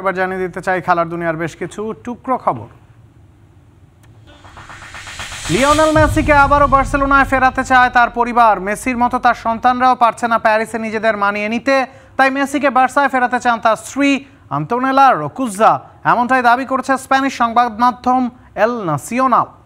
এবার জানিয়ে দিতে চাই খেলার দুনিয়ার বেশ কিছু টুকরো খবর লিওনেল মেসিকে আবারও বার্সেলোনায় ফেরাতে চায় তার পরিবার মেসির মতো তার সন্তানরাও পারছে না প্যারিসে নিজেদের মানিয়ে নিতে তাই মেসিকে বার্সায় ফেরাতে চান তার স্ত্রী আন্তোনেলা রকুজা এমনটাই দাবি করেছে স্প্যানিশ সংবাদ মাধ্যম এল নাসিওনাল